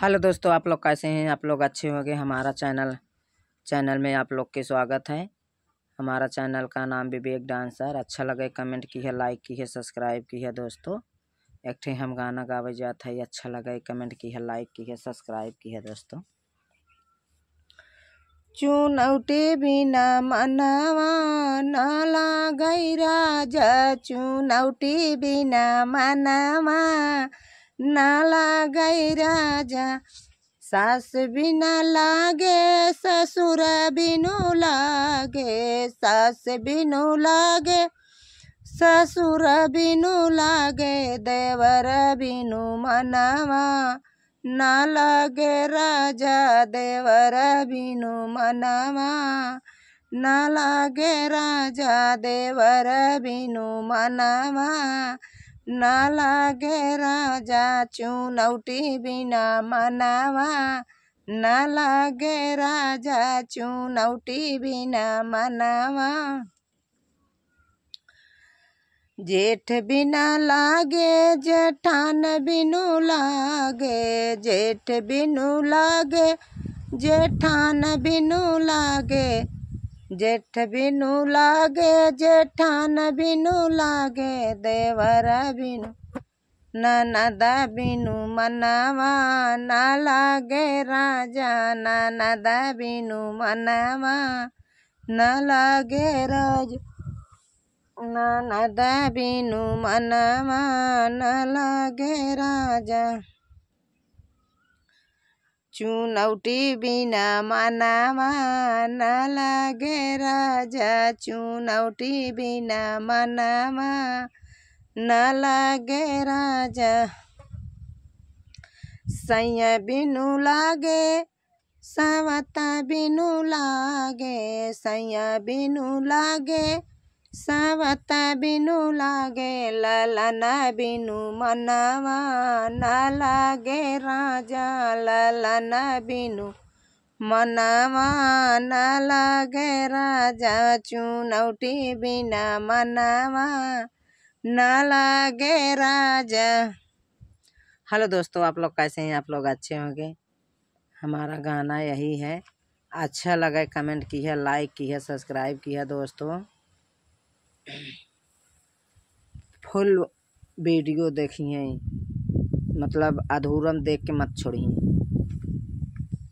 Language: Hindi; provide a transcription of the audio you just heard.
हेलो दोस्तों आप लोग कैसे हैं आप लोग अच्छे होंगे हमारा चैनल चैनल में आप लोग के स्वागत है हमारा चैनल का नाम विवेक डांसर अच्छा लगे कमेंट की है लाइक की है सब्सक्राइब की है दोस्तों एक ठे हम गाना गावे जाते हैं अच्छा लगे कमेंट की है लाइक की है सब्सक्राइब की है दोस्तों चुनौती बिना मनावा नाला लगई राजा चुनौटे बिना मनावा नाला गई राजा सास बिना लागे ससुर बिनु लागे सास बिनु लागे ससुर बिनु लागे देवर बिनु मनावा ना लागे राजा देवर बिनु मनावा ना लागे राजा देवर बिनु मनावा ना लागे राजा चुनौती बिना मनावा ना लागे राजा चुनौती बिना मनावा जेठ बिना लागे जेठान बिनु लागे जेठ बिनु लागे जेठान बिनु लागे जेठ बिनु लागे जेठान बिनु लागे देवर बिनु ननद बिनु मनवा ना लागे राजा ननद बिनु मनवा न लागे राजा ननद बिनु मनवा न लागे राजा चुनौती बिना माना न लागे राजा चुनौती बिना माना न लगे राजा सैया बिनु लागे सवता बिनु लागे सैया बिनु लागे सावता बिनु लागे ललना बिनु मनवा न लागे राजा ललना बिनु मनवा न लागे राजा चुनौती बिना मनवा न लागे राजा हेलो दोस्तों आप लोग कैसे हैं आप लोग अच्छे होंगे हमारा गाना यही है अच्छा लगा कमेंट है लाइक है सब्सक्राइब किया दोस्तों फुल वीडियो देखिए मतलब अधूरम देख के मत छोड़िए